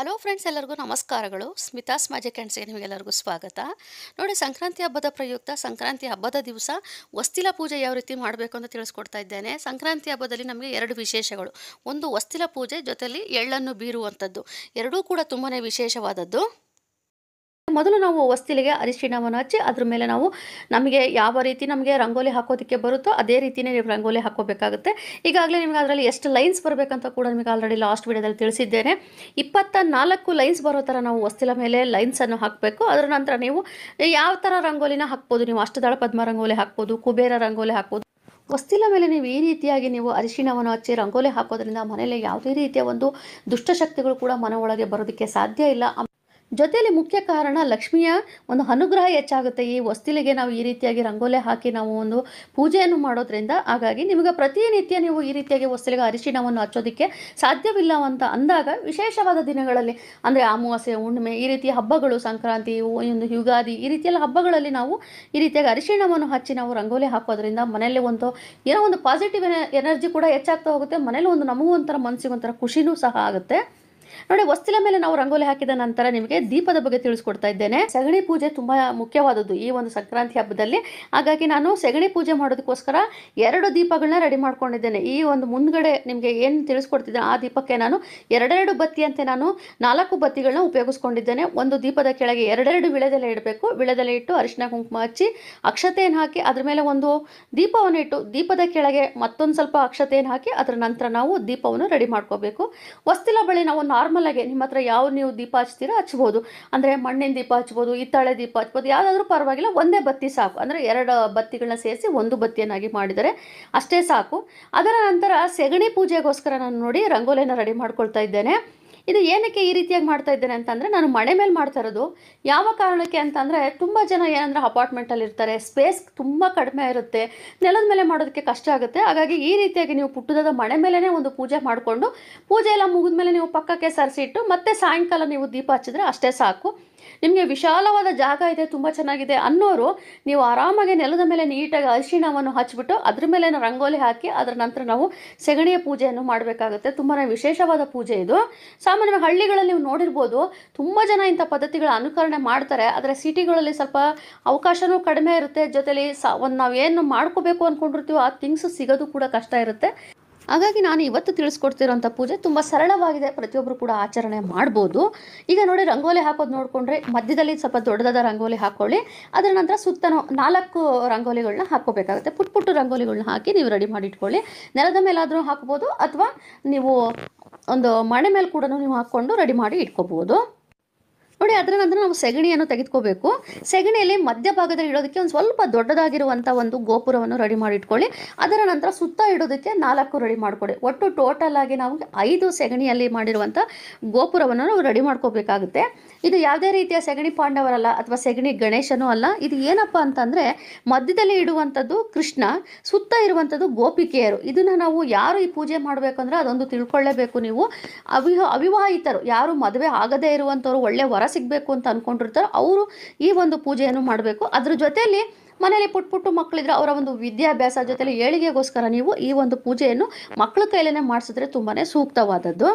Hello friends ಎಲ್ಲರಿಗೂ ನಮಸ್ಕಾರಗಳು Smitha's magic ಕ್ಯಾಂಡ್ಸ್ಗೆ ನಿಮಗೆಲ್ಲರಿಗೂ ಸ್ವಾಗತ ನೋಡಿ ಸಂಕ್ರಾಂತಿ ಹಬ್ಬದ ಪ್ರಯುಕ್ತ ಸಂಕ್ರಾಂತಿ ಹಬ್ಬದ ದಿವಸ ವಸ್ತಿಲ ಪೂಜೆ ಯಾವ ರೀತಿ ಮಾಡಬೇಕು ಅಂತ ತಿಳಿಸ್ಕೊಡ್ತಾ ಇದ್ದೇನೆ ಸಂಕ್ರಾಂತಿ ಹಬ್ಬದಲ್ಲಿ ನಮಗೆ ಎರಡು ವಿಶೇಷಗಳು ಒಂದು ವಸ್ತಿಲ ಪೂಜೆ ಜೊತೆಯಲ್ಲಿ ಎಳ್ಳನ್ನು ಬೀರುವಂಥದ್ದು ಎರಡೂ ಕೂಡ ತುಂಬಾ ವಿಶೇಷವಾದದ್ದು ಮೊದಲು ನಾವು ವಸ್ತಿಲಿಗೆ ಅರಿಶಿಣವನ್ನು ಹಚ್ಚಿ ಅದ್ರ ಮೇಲೆ ನಾವು ನಮಗೆ ಯಾವ ರೀತಿ ನಮಗೆ ರಂಗೋಲಿ ಹಾಕೋದಕ್ಕೆ ಬರುತ್ತೋ ಅದೇ ರೀತಿಯೇ ನೀವು ರಂಗೋಲಿ ಹಾಕೋಬೇಕಾಗುತ್ತೆ ಈಗಾಗಲೇ ನಿಮಗೆ ಅದರಲ್ಲಿ ಎಷ್ಟು ಲೈನ್ಸ್ ಬರಬೇಕಂತ ಕೂಡ ನಿಮಗೆ ಆಲ್ರೆಡಿ ಲಾಸ್ಟ್ ವಿಡಿಯೋದಲ್ಲಿ ತಿಳಿಸಿದ್ದೇನೆ ಇಪ್ಪತ್ತ ನಾಲ್ಕು ಲೈನ್ಸ್ ಬರೋ ಥರ ನಾವು ವಸ್ತಿಲ ಮೇಲೆ ಲೈನ್ಸನ್ನು ಹಾಕಬೇಕು ಅದರ ನಂತರ ನೀವು ಯಾವ ಥರ ರಂಗೋಲಿನ ಹಾಕ್ಬೋದು ನೀವು ಅಷ್ಟದಳ ಪದ್ಮ ರಂಗೋಲಿ ಹಾಕ್ಬೋದು ಕುಬೇರ ರಂಗೋಲಿ ಹಾಕ್ಬೋದು ವಸ್ತಿಲ ಮೇಲೆ ನೀವು ಈ ರೀತಿಯಾಗಿ ನೀವು ಅರಿಶಿಣವನ್ನು ಹಚ್ಚಿ ರಂಗೋಲಿ ಹಾಕೋದ್ರಿಂದ ಮನೆಯಲ್ಲಿ ಯಾವುದೇ ರೀತಿಯ ಒಂದು ದುಷ್ಟಶಕ್ತಿಗಳು ಕೂಡ ಮನ ಒಳಗೆ ಬರೋದಕ್ಕೆ ಸಾಧ್ಯ ಇಲ್ಲ ಜೊತೆಯಲ್ಲಿ ಮುಖ್ಯ ಕಾರಣ ಲಕ್ಷ್ಮಿಯ ಒಂದು ಅನುಗ್ರಹ ಹೆಚ್ಚಾಗುತ್ತೆ ಈ ವಸ್ತಿಲಿಗೆ ನಾವು ಈ ರೀತಿಯಾಗಿ ರಂಗೋಲೆ ಹಾಕಿ ನಾವು ಒಂದು ಪೂಜೆಯನ್ನು ಮಾಡೋದ್ರಿಂದ ಹಾಗಾಗಿ ನಿಮಗೆ ಪ್ರತಿನಿತ್ಯ ನೀವು ಈ ರೀತಿಯಾಗಿ ವಸ್ತಿಲಿಗೆ ಅರಿಶಿಣವನ್ನು ಹಚ್ಚೋದಕ್ಕೆ ಸಾಧ್ಯವಿಲ್ಲ ಅಂತ ಅಂದಾಗ ವಿಶೇಷವಾದ ದಿನಗಳಲ್ಲಿ ಅಂದರೆ ಅಮಾವಾಸ್ಯೆ ಹುಣ್ಣಿಮೆ ಈ ರೀತಿಯ ಹಬ್ಬಗಳು ಸಂಕ್ರಾಂತಿ ಒಂದು ಯುಗಾದಿ ಈ ರೀತಿಯೆಲ್ಲ ಹಬ್ಬಗಳಲ್ಲಿ ನಾವು ಈ ರೀತಿಯಾಗಿ ಅರಿಶಿಣವನ್ನು ಹಚ್ಚಿ ನಾವು ರಂಗೋಲಿ ಹಾಕೋದ್ರಿಂದ ಮನೆಯಲ್ಲಿ ಒಂದು ಏನೋ ಒಂದು ಪಾಸಿಟಿವ್ ಎನರ್ಜಿ ಕೂಡ ಹೆಚ್ಚಾಗ್ತಾ ಹೋಗುತ್ತೆ ಮನೇಲಿ ಒಂದು ನಮಗೂ ಒಂಥರ ಮನಸ್ಸಿಗೆ ಒಂಥರ ಖುಷಿನೂ ಸಹ ಆಗುತ್ತೆ ನೋಡಿ ವಸ್ತಿಲ ಮೇಲೆ ನಾವು ರಂಗೋಲಿ ಹಾಕಿದ ನಂತರ ನಿಮಗೆ ದೀಪದ ಬಗ್ಗೆ ತಿಳಿಸ್ಕೊಡ್ತಾ ಇದ್ದೇನೆ ಸಗಣಿ ಪೂಜೆ ತುಂಬಾ ಮುಖ್ಯವಾದದ್ದು ಈ ಒಂದು ಸಂಕ್ರಾಂತಿ ಹಬ್ಬದಲ್ಲಿ ಹಾಗಾಗಿ ನಾನು ಸಗಣಿ ಪೂಜೆ ಮಾಡೋದಕ್ಕೋಸ್ಕರ ಎರಡು ದೀಪಗಳನ್ನ ರೆಡಿ ಮಾಡ್ಕೊಂಡಿದ್ದೇನೆ ಈ ಒಂದು ಮುಂದ್ಗಡೆ ನಿಮಗೆ ಏನು ತಿಳಿಸ್ಕೊಡ್ತಿದ್ದೆ ಆ ದೀಪಕ್ಕೆ ನಾನು ಎರಡೆರಡು ಬತ್ತಿಯಂತೆ ನಾನು ನಾಲ್ಕು ಬತ್ತಿಗಳನ್ನ ಉಪಯೋಗಿಸ್ಕೊಂಡಿದ್ದೇನೆ ಒಂದು ದೀಪದ ಕೆಳಗೆ ಎರಡೆರಡು ವಿಳೆದೆಲೆ ಇಡಬೇಕು ವಿಳೆದೆಲೆ ಇಟ್ಟು ಅರಿಶಿನ ಕುಂಕುಮ ಹಚ್ಚಿ ಅಕ್ಷತೆಯನ್ನು ಹಾಕಿ ಅದ್ರ ಮೇಲೆ ಒಂದು ದೀಪವನ್ನು ಇಟ್ಟು ದೀಪದ ಕೆಳಗೆ ಮತ್ತೊಂದು ಸ್ವಲ್ಪ ಅಕ್ಷತೆಯನ್ನು ಹಾಕಿ ಅದರ ನಂತರ ನಾವು ದೀಪವನ್ನು ರೆಡಿ ಮಾಡ್ಕೋಬೇಕು ವಸ್ತಿಲ ಬಳಿ ನಾವು ನಾರ್ಮಲಾಗೆ ನಿಮ್ಮ ಹತ್ರ ಯಾವ ನೀವು ದೀಪ ಹಚ್ತೀರ ಹಚ್ಬೋದು ಅಂದರೆ ಮಣ್ಣಿನ ದೀಪ ಹಚ್ಬೋದು ಹಿತ್ತಾಳೆ ದೀಪ ಹಚ್ಬೋದು ಯಾವುದಾದ್ರೂ ಪರವಾಗಿಲ್ಲ ಒಂದೇ ಬತ್ತಿ ಸಾಕು ಅಂದರೆ ಎರಡು ಬತ್ತಿಗಳನ್ನ ಸೇರಿಸಿ ಒಂದು ಬತ್ತಿಯನ್ನಾಗಿ ಮಾಡಿದರೆ ಅಷ್ಟೇ ಸಾಕು ಅದರ ನಂತರ ಸೆಗಣಿ ಪೂಜೆಗೋಸ್ಕರ ನಾನು ನೋಡಿ ರಂಗೋಲಿಯನ್ನು ರೆಡಿ ಮಾಡ್ಕೊಳ್ತಾ ಇದ್ದೇನೆ ಇದು ಏನಕ್ಕೆ ಈ ರೀತಿಯಾಗಿ ಮಾಡ್ತಾ ಇದ್ದೇನೆ ಅಂತಂದರೆ ನಾನು ಮನೆ ಮೇಲೆ ಮಾಡ್ತಾ ಇರೋದು ಯಾವ ಕಾರಣಕ್ಕೆ ಅಂತಂದರೆ ತುಂಬ ಜನ ಏನಂದರೆ ಅಪಾರ್ಟ್ಮೆಂಟಲ್ಲಿ ಇರ್ತಾರೆ ಸ್ಪೇಸ್ ತುಂಬ ಕಡಿಮೆ ಇರುತ್ತೆ ನೆಲದ ಮೇಲೆ ಮಾಡೋದಕ್ಕೆ ಕಷ್ಟ ಆಗುತ್ತೆ ಹಾಗಾಗಿ ಈ ರೀತಿಯಾಗಿ ನೀವು ಪುಟ್ಟದಾದ ಮನೆ ಮೇಲೇ ಒಂದು ಪೂಜೆ ಮಾಡಿಕೊಂಡು ಪೂಜೆ ಎಲ್ಲ ಮುಗಿದ ಮೇಲೆ ನೀವು ಪಕ್ಕಕ್ಕೆ ಸರಿಸಿಟ್ಟು ಮತ್ತೆ ಸಾಯಂಕಾಲ ನೀವು ದೀಪ ಹಚ್ಚಿದ್ರೆ ಅಷ್ಟೇ ಸಾಕು ನಿಮಗೆ ವಿಶಾಲವಾದ ಜಾಗ ಇದೆ ತುಂಬ ಚೆನ್ನಾಗಿದೆ ಅನ್ನೋರು ನೀವು ಆರಾಮಾಗಿ ನೆಲದ ಮೇಲೆ ನೀಟಾಗಿ ಅರಿಶಿಣವನ್ನು ಹಚ್ಚಿಬಿಟ್ಟು ಅದ್ರ ಮೇಲೆ ರಂಗೋಲಿ ಹಾಕಿ ಅದರ ನಂತರ ನಾವು ಸೆಗಣಿಯ ಪೂಜೆಯನ್ನು ಮಾಡಬೇಕಾಗುತ್ತೆ ತುಂಬಾ ವಿಶೇಷವಾದ ಪೂಜೆ ಇದು ಸಾಮಾನ್ಯವಾಗಿ ಹಳ್ಳಿಗಳಲ್ಲಿ ನೀವು ನೋಡಿರ್ಬೋದು ತುಂಬ ಜನ ಇಂಥ ಪದ್ಧತಿಗಳ ಅನುಕರಣೆ ಮಾಡ್ತಾರೆ ಆದರೆ ಸಿಟಿಗಳಲ್ಲಿ ಸ್ವಲ್ಪ ಅವಕಾಶನೂ ಕಡಿಮೆ ಇರುತ್ತೆ ಜೊತೆಲಿ ಸ ಒಂದು ನಾವು ಏನು ಮಾಡ್ಕೋಬೇಕು ಅಂದ್ಕೊಂಡಿರ್ತೀವೋ ಆ ಥಿಂಗ್ಸ್ ಸಿಗೋದು ಕೂಡ ಕಷ್ಟ ಇರುತ್ತೆ ಹಾಗಾಗಿ ನಾನು ಇವತ್ತು ತಿಳಿಸ್ಕೊಡ್ತಿರೋಂಥ ಪೂಜೆ ತುಂಬ ಸರಳವಾಗಿದೆ ಪ್ರತಿಯೊಬ್ಬರು ಕೂಡ ಆಚರಣೆ ಮಾಡ್ಬೋದು ಈಗ ನೋಡಿ ರಂಗೋಲಿ ಹಾಕೋದು ನೋಡಿಕೊಂಡ್ರೆ ಮಧ್ಯದಲ್ಲಿ ಸ್ವಲ್ಪ ದೊಡ್ಡದಾದ ರಂಗೋಲಿ ಹಾಕ್ಕೊಳ್ಳಿ ಅದರ ನಂತರ ಸುತ್ತ ನಾಲ್ಕು ರಂಗೋಲಿಗಳನ್ನ ಹಾಕೋಬೇಕಾಗುತ್ತೆ ಪುಟ್ ಪುಟ್ಟು ರಂಗೋಲಿಗಳನ್ನ ಹಾಕಿ ನೀವು ರೆಡಿ ಮಾಡಿ ಇಟ್ಕೊಳ್ಳಿ ನೆಲದ ಮೇಲಾದರೂ ಹಾಕ್ಬೋದು ಅಥವಾ ನೀವು ಒಂದು ಮಣೆ ಮೇಲೆ ಕೂಡ ನೀವು ಹಾಕ್ಕೊಂಡು ರೆಡಿ ಮಾಡಿ ಇಟ್ಕೋಬೋದು ನೋಡಿ ಅದರ ನಂತರ ನಾವು ಸೆಗಣಿಯನ್ನು ತೆಗೆದುಕೋಬೇಕು ಸೆಗಣಿಯಲ್ಲಿ ಮಧ್ಯಭಾಗದಲ್ಲಿ ಇಡೋದಕ್ಕೆ ಒಂದು ಸ್ವಲ್ಪ ದೊಡ್ಡದಾಗಿರುವಂಥ ಒಂದು ಗೋಪುರವನ್ನು ರೆಡಿ ಮಾಡಿಟ್ಕೊಳ್ಳಿ ಅದರ ನಂತರ ಸುತ್ತ ಇಡೋದಕ್ಕೆ ನಾಲ್ಕು ರೆಡಿ ಮಾಡಿಕೊಡಿ ಒಟ್ಟು ಟೋಟಲ್ ಆಗಿ ನಾವು ಐದು ಸೆಗಣಿಯಲ್ಲಿ ಮಾಡಿರುವಂಥ ಗೋಪುರವನ್ನು ನಾವು ರೆಡಿ ಮಾಡ್ಕೋಬೇಕಾಗುತ್ತೆ ಇದು ಯಾವುದೇ ರೀತಿಯ ಸೆಗಣಿ ಪಾಂಡವರಲ್ಲ ಅಥವಾ ಸೆಗಣಿ ಗಣೇಶನೂ ಅಲ್ಲ ಇದು ಏನಪ್ಪ ಅಂತಂದರೆ ಮಧ್ಯದಲ್ಲಿ ಇಡುವಂಥದ್ದು ಕೃಷ್ಣ ಸುತ್ತ ಇರುವಂಥದ್ದು ಗೋಪಿಕೆಯರು ಇದನ್ನು ನಾವು ಯಾರು ಈ ಪೂಜೆ ಮಾಡಬೇಕಂದ್ರೆ ಅದೊಂದು ತಿಳ್ಕೊಳ್ಳೇಬೇಕು ನೀವು ಅವಿ ಅವಿವಾಹಿತರು ಯಾರು ಮದುವೆ ಆಗದೇ ಇರುವಂಥವ್ರು ಒಳ್ಳೆ ವರ ಸಿಗಬೇಕು ಅಂತ ಅಂದ್ಕೊಂಡಿರ್ತಾರೋ ಅವರು ಈ ಒಂದು ಪೂಜೆಯನ್ನು ಮಾಡಬೇಕು ಅದ್ರ ಜೊತೆಯಲ್ಲಿ ಮನೇಲಿ ಪುಟ್ಟ ಪುಟ್ಟು ಮಕ್ಕಳಿದ್ರೆ ಅವರ ಒಂದು ವಿದ್ಯಾಭ್ಯಾಸ ಜೊತೆಯಲ್ಲಿ ಏಳಿಗೆಗೋಸ್ಕರ ನೀವು ಈ ಒಂದು ಪೂಜೆಯನ್ನು ಮಕ್ಕಳ ಕೈಲೇ ಮಾಡಿಸಿದ್ರೆ ತುಂಬಾ ಸೂಕ್ತವಾದದ್ದು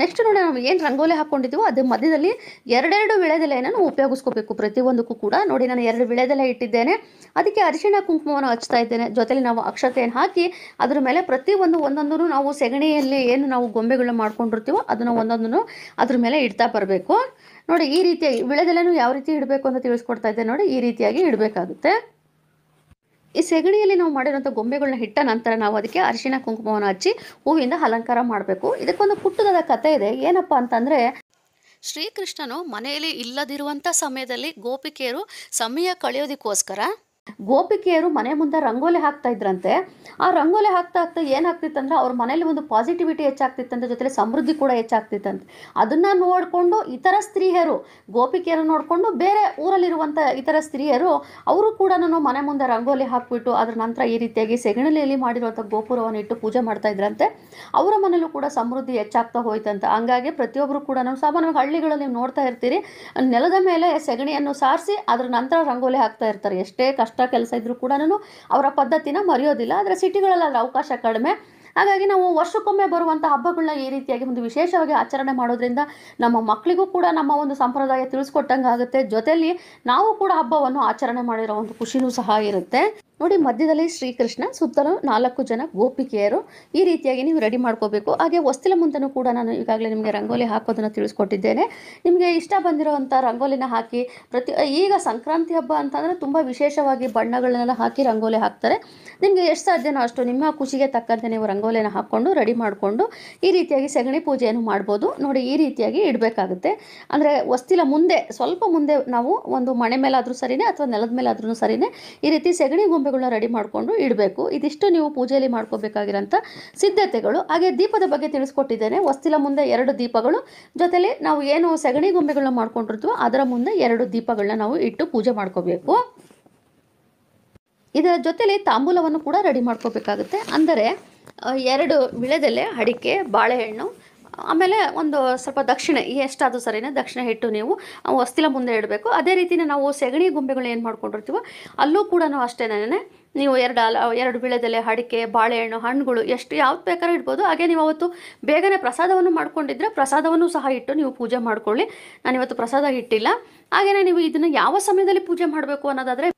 ನೆಕ್ಸ್ಟ್ ನೋಡಿ ನಾವು ಏನು ರಂಗೋಲಿ ಹಾಕ್ಕೊಂಡಿದ್ದೀವೋ ಅದು ಮಧ್ಯದಲ್ಲಿ ಎರಡೆರಡು ವಿಳೆದೆಲೆಯನ್ನು ನಾವು ಉಪಯೋಗಿಸ್ಕೋಬೇಕು ಪ್ರತಿಯೊಂದಕ್ಕೂ ಕೂಡ ನೋಡಿ ನಾನು ಎರಡು ವಿಳೆದೆಲೆ ಇಟ್ಟಿದ್ದೇನೆ ಅದಕ್ಕೆ ಅರಿಶಿಣ ಕುಂಕುಮವನ್ನು ಹಚ್ತಾ ಇದ್ದೇನೆ ಜೊತೆಲಿ ನಾವು ಅಕ್ಷತೆಯನ್ನು ಹಾಕಿ ಅದರ ಮೇಲೆ ಪ್ರತಿಯೊಂದು ಒಂದೊಂದನ್ನು ನಾವು ಸೆಗಣಿಯಲ್ಲಿ ಏನು ನಾವು ಗೊಂಬೆಗಳನ್ನ ಮಾಡ್ಕೊಂಡಿರ್ತೀವೋ ಅದನ್ನು ಒಂದೊಂದನ್ನು ಅದ್ರ ಮೇಲೆ ಇಡ್ತಾ ಬರಬೇಕು ನೋಡಿ ಈ ರೀತಿಯಾಗಿ ವಿಳೆದೆಲೆಯೂ ಯಾವ ರೀತಿ ಇಡಬೇಕು ಅಂತ ತಿಳಿಸ್ಕೊಡ್ತಾ ಇದ್ದೆ ನೋಡಿ ಈ ರೀತಿಯಾಗಿ ಇಡಬೇಕಾಗುತ್ತೆ ಈ ಸೆಗಣಿಯಲ್ಲಿ ನಾವು ಮಾಡಿರೋಂಥ ಗೊಂಬೆಗಳನ್ನ ಇಟ್ಟ ನಂತರ ನಾವು ಅದಕ್ಕೆ ಅರಿಶಿನ ಕುಂಕುಮವನ್ನು ಹಚ್ಚಿ ಹೂವಿಂದ ಅಲಂಕಾರ ಮಾಡಬೇಕು ಇದಕ್ಕೊಂದು ಪುಟ್ಟದಾದ ಕಥೆ ಇದೆ ಏನಪ್ಪ ಅಂತಂದರೆ ಶ್ರೀಕೃಷ್ಣನು ಮನೆಯಲ್ಲಿ ಇಲ್ಲದಿರುವಂಥ ಸಮಯದಲ್ಲಿ ಗೋಪಿಕೆಯರು ಸಮಯ ಕಳೆಯೋದಕ್ಕೋಸ್ಕರ ಗೋಪಿಕೆಯರು ಮನೆ ಮುಂದೆ ರಂಗೋಲಿ ಹಾಕ್ತಾ ಇದ್ರಂತೆ ಆ ರಂಗೋಲಿ ಹಾಕ್ತಾ ಹಾಕ್ತಾ ಏನಾಗ್ತಿತ್ತಂದ್ರೆ ಅವ್ರ ಮನೆಯಲ್ಲಿ ಒಂದು ಪಾಸಿಟಿವಿಟಿ ಹೆಚ್ಚಾಗ್ತಿತ್ತಂತೆ ಜೊತೆಲಿ ಸಮೃದ್ಧಿ ಕೂಡ ಹೆಚ್ಚಾಗ್ತಿತ್ತಂತೆ ಅದನ್ನ ನೋಡಿಕೊಂಡು ಇತರ ಸ್ತ್ರೀಯರು ಗೋಪಿಕೆಯರು ನೋಡಿಕೊಂಡು ಬೇರೆ ಊರಲ್ಲಿರುವಂಥ ಇತರ ಸ್ತ್ರೀಯರು ಅವರು ಕೂಡ ನಾನು ಮನೆ ಮುಂದೆ ರಂಗೋಲಿ ಹಾಕ್ಬಿಟ್ಟು ಅದ್ರ ನಂತರ ಈ ರೀತಿಯಾಗಿ ಸೆಗಣಲಿಯಲ್ಲಿ ಮಾಡಿರುವಂಥ ಗೋಪುರವನ್ನು ಇಟ್ಟು ಪೂಜೆ ಮಾಡ್ತಾ ಇದ್ರಂತೆ ಅವರ ಮನೇಲೂ ಕೂಡ ಸಮೃದ್ಧಿ ಹೆಚ್ಚಾಗ್ತಾ ಹೋಯ್ತಂತೆ ಹಂಗಾಗಿ ಪ್ರತಿಯೊಬ್ಬರು ಕೂಡ ನಾವು ಸಾಮಾನ್ಯವಾಗಿ ಹಳ್ಳಿಗಳಲ್ಲಿ ನೋಡ್ತಾ ಇರ್ತೀರಿ ನೆಲದ ಮೇಲೆ ಸೆಗಣಿಯನ್ನು ಸಾರಿಸಿ ಅದ್ರ ನಂತರ ರಂಗೋಲಿ ಹಾಕ್ತಾ ಇರ್ತಾರೆ ಎಷ್ಟೇ ಕಷ್ಟ ಕಷ್ಟ ಕೆಲಸ ಇದ್ದರೂ ಕೂಡ ಅವರ ಪದ್ಧತಿನ ಮರೆಯೋದಿಲ್ಲ ಆದರೆ ಸಿಟಿಗಳಲ್ಲಿ ಅದರ ಅವಕಾಶ ಕಡಿಮೆ ಹಾಗಾಗಿ ನಾವು ವರ್ಷಕ್ಕೊಮ್ಮೆ ಬರುವಂತಹ ಹಬ್ಬಗಳನ್ನ ಈ ರೀತಿಯಾಗಿ ಒಂದು ವಿಶೇಷವಾಗಿ ಆಚರಣೆ ಮಾಡೋದ್ರಿಂದ ನಮ್ಮ ಮಕ್ಕಳಿಗೂ ಕೂಡ ನಮ್ಮ ಒಂದು ಸಂಪ್ರದಾಯ ತಿಳಿಸ್ಕೊಟ್ಟಂಗೆ ಆಗುತ್ತೆ ಜೊತೆಯಲ್ಲಿ ನಾವು ಕೂಡ ಹಬ್ಬವನ್ನು ಆಚರಣೆ ಮಾಡಿರೋ ಒಂದು ಖುಷಿನೂ ಸಹ ಇರುತ್ತೆ ನೋಡಿ ಮಧ್ಯದಲ್ಲಿ ಶ್ರೀಕೃಷ್ಣ ಸುತ್ತಲೂ ನಾಲ್ಕು ಜನ ಗೋಪಿಕೆಯರು ಈ ರೀತಿಯಾಗಿ ನೀವು ರೆಡಿ ಮಾಡ್ಕೋಬೇಕು ಹಾಗೆ ಹೊಸ್ತಿಲ ಮುಂದನೂ ಕೂಡ ನಾನು ಈಗಾಗಲೇ ನಿಮಗೆ ರಂಗೋಲಿ ಹಾಕೋದನ್ನು ತಿಳಿಸ್ಕೊಟ್ಟಿದ್ದೇನೆ ನಿಮಗೆ ಇಷ್ಟ ಬಂದಿರುವಂಥ ರಂಗೋಲಿನ ಹಾಕಿ ಪ್ರತಿ ಈಗ ಸಂಕ್ರಾಂತಿ ಹಬ್ಬ ಅಂತಂದರೆ ತುಂಬ ವಿಶೇಷವಾಗಿ ಬಣ್ಣಗಳನ್ನೆಲ್ಲ ಹಾಕಿ ರಂಗೋಲಿ ಹಾಕ್ತಾರೆ ನಿಮಗೆ ಎಷ್ಟು ಸಾಧ್ಯನೋ ಅಷ್ಟು ನಿಮ್ಮ ಖುಷಿಗೆ ತಕ್ಕಂತೆ ನೀವು ರಂಗೋಲಿ ರಂಗೋಲಿನ ಹಾಕ್ಕೊಂಡು ರೆಡಿ ಮಾಡಿಕೊಂಡು ಈ ರೀತಿಯಾಗಿ ಸಗಣಿ ಪೂಜೆಯನ್ನು ಮಾಡ್ಬೋದು ನೋಡಿ ಈ ರೀತಿಯಾಗಿ ಇಡಬೇಕಾಗುತ್ತೆ ಅಂದರೆ ವಸ್ತಿಲ ಮುಂದೆ ಸ್ವಲ್ಪ ಮುಂದೆ ನಾವು ಒಂದು ಮಣೆ ಮೇಲಾದರೂ ಸರಿನೇ ಅಥವಾ ನೆಲದ ಮೇಲಾದ್ರೂ ಸರಿನೇ ಈ ರೀತಿ ಸಗಣಿ ಗೊಂಬೆಗಳನ್ನ ರೆಡಿ ಮಾಡಿಕೊಂಡು ಇಡಬೇಕು ಇದಿಷ್ಟು ನೀವು ಪೂಜೆಯಲ್ಲಿ ಮಾಡ್ಕೋಬೇಕಾಗಿರೋಂಥ ಸಿದ್ಧತೆಗಳು ಹಾಗೆ ದೀಪದ ಬಗ್ಗೆ ತಿಳಿಸ್ಕೊಟ್ಟಿದ್ದೇನೆ ವಸ್ತಿಲ ಮುಂದೆ ಎರಡು ದೀಪಗಳು ಜೊತೆಲಿ ನಾವು ಏನು ಸಗಣಿ ಗೊಂಬೆಗಳನ್ನ ಮಾಡ್ಕೊಂಡಿರ್ತೀವೋ ಅದರ ಮುಂದೆ ಎರಡು ದೀಪಗಳನ್ನ ನಾವು ಇಟ್ಟು ಪೂಜೆ ಮಾಡ್ಕೋಬೇಕು ಇದರ ಜೊತೆಲಿ ತಾಂಬೂಲವನ್ನು ಕೂಡ ರೆಡಿ ಮಾಡ್ಕೋಬೇಕಾಗುತ್ತೆ ಅಂದರೆ ಎರಡು ವಿಳೆದೆಲೆ ಅಡಿಕೆ ಬಾಳೆಹಣ್ಣು ಆಮೇಲೆ ಒಂದು ಸ್ವಲ್ಪ ದಕ್ಷಿಣೆ ಎಷ್ಟಾದರೂ ಸರಿನೇ ದಕ್ಷಿಣ ಹಿಟ್ಟು ನೀವು ಹೊಸ್ತಿಲ ಮುಂದೆ ಇಡಬೇಕು ಅದೇ ರೀತಿಯೇ ನಾವು ಸೆಗಣಿ ಗೊಂಬೆಗಳು ಏನು ಮಾಡ್ಕೊಂಡಿರ್ತೀವೋ ಅಲ್ಲೂ ಕೂಡ ನಾವು ಅಷ್ಟೇನೇ ನೀವು ಎರಡು ಅಲ ಎರಡು ಬಿಳೆದೆಲೆ ಅಡಿಕೆ ಬಾಳೆಹಣ್ಣು ಹಣ್ಣುಗಳು ಎಷ್ಟು ಯಾವ್ದು ಬೇಕಾದ್ರೂ ಇಡ್ಬೋದು ಹಾಗೆ ನೀವು ಅವತ್ತು ಬೇಗನೆ ಪ್ರಸಾದವನ್ನು ಮಾಡ್ಕೊಂಡಿದ್ರೆ ಪ್ರಸಾದವನ್ನು ಸಹ ಇಟ್ಟು ನೀವು ಪೂಜೆ ಮಾಡ್ಕೊಳ್ಳಿ ನಾನಿವತ್ತು ಪ್ರಸಾದ ಇಟ್ಟಿಲ್ಲ ಹಾಗೆಯೇ ನೀವು ಇದನ್ನು ಯಾವ ಸಮಯದಲ್ಲಿ ಪೂಜೆ ಮಾಡಬೇಕು ಅನ್ನೋದಾದರೆ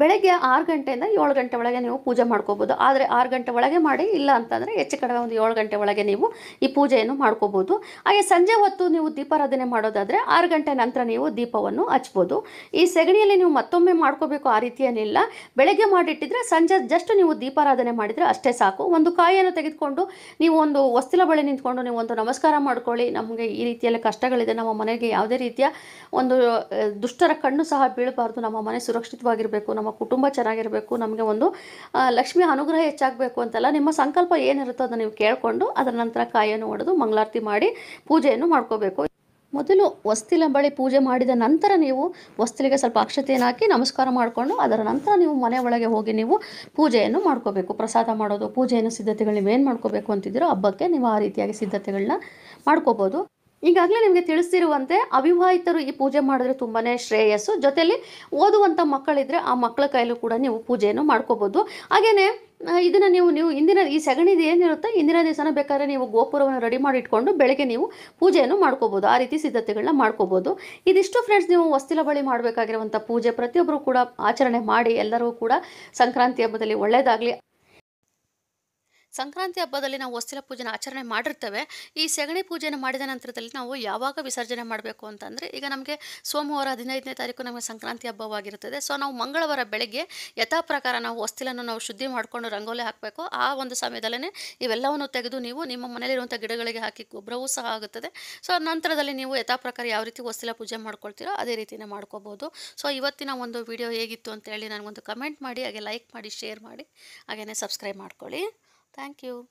ಬೆಳಗ್ಗೆ ಆರು ಗಂಟೆಯಿಂದ ಏಳು ಗಂಟೆ ಒಳಗೆ ನೀವು ಪೂಜೆ ಮಾಡ್ಕೋಬೋದು ಆದರೆ ಆರು ಗಂಟೆ ಒಳಗೆ ಮಾಡಿ ಇಲ್ಲ ಅಂತಂದರೆ ಹೆಚ್ಚು ಕಡಿಮೆ ಒಂದು ಏಳು ಗಂಟೆ ಒಳಗೆ ನೀವು ಈ ಪೂಜೆಯನ್ನು ಮಾಡ್ಕೋಬೋದು ಹಾಗೆ ಸಂಜೆ ಹೊತ್ತು ನೀವು ದೀಪಾರಾಧನೆ ಮಾಡೋದಾದರೆ ಆರು ಗಂಟೆ ನಂತರ ನೀವು ದೀಪವನ್ನು ಹಚ್ಬೋದು ಈ ಸೆಗಣಿಯಲ್ಲಿ ನೀವು ಮತ್ತೊಮ್ಮೆ ಮಾಡ್ಕೋಬೇಕು ಆ ರೀತಿಯೇನಿಲ್ಲ ಬೆಳಗ್ಗೆ ಮಾಡಿಟ್ಟಿದ್ರೆ ಸಂಜೆ ಜಸ್ಟ್ ನೀವು ದೀಪಾರಾಧನೆ ಮಾಡಿದರೆ ಅಷ್ಟೇ ಸಾಕು ಒಂದು ಕಾಯಿಯನ್ನು ತೆಗೆದುಕೊಂಡು ನೀವು ಒಂದು ಹೊಸ್ತಿಲ ಬಳಿ ನಿಂತ್ಕೊಂಡು ನೀವು ಒಂದು ನಮಸ್ಕಾರ ಮಾಡ್ಕೊಳ್ಳಿ ನಮಗೆ ಈ ರೀತಿಯಲ್ಲಿ ಕಷ್ಟಗಳಿದೆ ನಮ್ಮ ಮನೆಗೆ ಯಾವುದೇ ರೀತಿಯ ಒಂದು ದುಷ್ಟರ ಕಣ್ಣು ಸಹ ಬೀಳಬಾರ್ದು ನಮ್ಮ ಮನೆ ಸುರಕ್ಷಿತವಾಗಿರಬೇಕು ನಮ್ಮ ನಮ್ಮ ಕುಟುಂಬ ಚೆನ್ನಾಗಿರಬೇಕು ನಮಗೆ ಒಂದು ಲಕ್ಷ್ಮಿ ಅನುಗ್ರಹ ಹೆಚ್ಚಾಗಬೇಕು ಅಂತೆಲ್ಲ ನಿಮ್ಮ ಸಂಕಲ್ಪ ಏನಿರುತ್ತೋ ಅದನ್ನು ನೀವು ಕೇಳಿಕೊಂಡು ಅದರ ನಂತರ ಕಾಯನ್ನು ಹೊಡೆದು ಮಂಗಳಾರತಿ ಮಾಡಿ ಪೂಜೆಯನ್ನು ಮಾಡ್ಕೋಬೇಕು ಮೊದಲು ವಸ್ತಿಲ ಬಳಿ ಪೂಜೆ ಮಾಡಿದ ನಂತರ ನೀವು ವಸ್ತಿಲಿಗೆ ಸ್ವಲ್ಪ ಅಕ್ಷತೆಯನ್ನು ಹಾಕಿ ನಮಸ್ಕಾರ ಮಾಡಿಕೊಂಡು ಅದರ ನಂತರ ನೀವು ಮನೆ ಒಳಗೆ ಹೋಗಿ ನೀವು ಪೂಜೆಯನ್ನು ಮಾಡ್ಕೋಬೇಕು ಪ್ರಸಾದ ಮಾಡೋದು ಪೂಜೆಯನ್ನು ಸಿದ್ಧತೆಗಳು ನೀವು ಏನು ಮಾಡ್ಕೋಬೇಕು ಅಂತಿದ್ದೀರೋ ಹಬ್ಬಕ್ಕೆ ನೀವು ಆ ರೀತಿಯಾಗಿ ಸಿದ್ಧತೆಗಳನ್ನ ಮಾಡ್ಕೋಬೋದು ಈಗಾಗಲೇ ನಿಮಗೆ ತಿಳಿಸ್ತಿರುವಂತೆ ಅವಿವಾಹಿತರು ಈ ಪೂಜೆ ಮಾಡಿದ್ರೆ ತುಂಬಾ ಶ್ರೇಯಸ್ಸು ಜೊತೆಯಲ್ಲಿ ಓದುವಂಥ ಮಕ್ಕಳಿದ್ರೆ ಆ ಮಕ್ಕಳ ಕೈಲೂ ಕೂಡ ನೀವು ಪೂಜೆಯನ್ನು ಮಾಡ್ಕೋಬೋದು ಹಾಗೆಯೇ ಇದನ್ನು ನೀವು ನೀವು ಇಂದಿನ ಈ ಸಗಣಿದು ಏನಿರುತ್ತೆ ಇಂದಿನ ದಿವಸನ ಬೇಕಾದ್ರೆ ನೀವು ಗೋಪುರವನ್ನು ರೆಡಿ ಮಾಡಿ ಇಟ್ಕೊಂಡು ಬೆಳಗ್ಗೆ ನೀವು ಪೂಜೆಯನ್ನು ಮಾಡ್ಕೋಬೋದು ಆ ರೀತಿ ಸಿದ್ಧತೆಗಳನ್ನ ಮಾಡ್ಕೋಬೋದು ಇದಿಷ್ಟು ಫ್ರೆಂಡ್ಸ್ ನೀವು ವಸ್ತಿಲ ಬಳಿ ಮಾಡಬೇಕಾಗಿರುವಂಥ ಪೂಜೆ ಪ್ರತಿಯೊಬ್ಬರು ಕೂಡ ಆಚರಣೆ ಮಾಡಿ ಎಲ್ಲರೂ ಕೂಡ ಸಂಕ್ರಾಂತಿ ಹಬ್ಬದಲ್ಲಿ ಒಳ್ಳೆಯದಾಗಲಿ ಸಂಕ್ರಾಂತಿ ಹಬ್ಬದಲ್ಲಿ ನಾವು ಹೊಸ್ತಿಲ ಪೂಜೆನ ಆಚರಣೆ ಮಾಡಿರ್ತೇವೆ ಈ ಸೆಗಣಿ ಪೂಜೆನ ಮಾಡಿದ ನಂತರದಲ್ಲಿ ನಾವು ಯಾವಾಗ ವಿಸರ್ಜನೆ ಮಾಡಬೇಕು ಅಂತಂದರೆ ಈಗ ನಮಗೆ ಸೋಮವಾರ ಹದಿನೈದನೇ ತಾರೀಕು ನಮಗೆ ಸಂಕ್ರಾಂತಿ ಹಬ್ಬವಾಗಿರುತ್ತದೆ ಸೊ ನಾವು ಮಂಗಳವಾರ ಬೆಳಗ್ಗೆ ಯಥಾ ಪ್ರಕಾರ ನಾವು ಹೊಸ್ತಿಲನ್ನು ನಾವು ಶುದ್ಧಿ ಮಾಡಿಕೊಂಡು ರಂಗೋಲಿ ಹಾಕಬೇಕು ಆ ಒಂದು ಸಮಯದಲ್ಲೇ ಇವೆಲ್ಲವನ್ನು ತೆಗೆದು ನೀವು ನಿಮ್ಮ ಮನೆಯಲ್ಲಿರುವಂಥ ಗಿಡಗಳಿಗೆ ಹಾಕಿ ಗೊಬ್ಬರವೂ ಸಹ ಆಗುತ್ತದೆ ಸೊ ನಂತರದಲ್ಲಿ ನೀವು ಯಥಾ ಪ್ರಕಾರ ಯಾವ ರೀತಿ ಹೊಸ್ತಿಲ ಪೂಜೆ ಮಾಡ್ಕೊಳ್ತೀರೋ ಅದೇ ರೀತಿಯೇ ಮಾಡ್ಕೋಬೋದು ಸೊ ಇವತ್ತಿನ ಒಂದು ವಿಡಿಯೋ ಹೇಗಿತ್ತು ಅಂತೇಳಿ ನನಗೊಂದು ಕಮೆಂಟ್ ಮಾಡಿ ಹಾಗೆ ಲೈಕ್ ಮಾಡಿ ಶೇರ್ ಮಾಡಿ ಹಾಗೆಯೇ ಸಬ್ಸ್ಕ್ರೈಬ್ ಮಾಡ್ಕೊಳ್ಳಿ Thank you.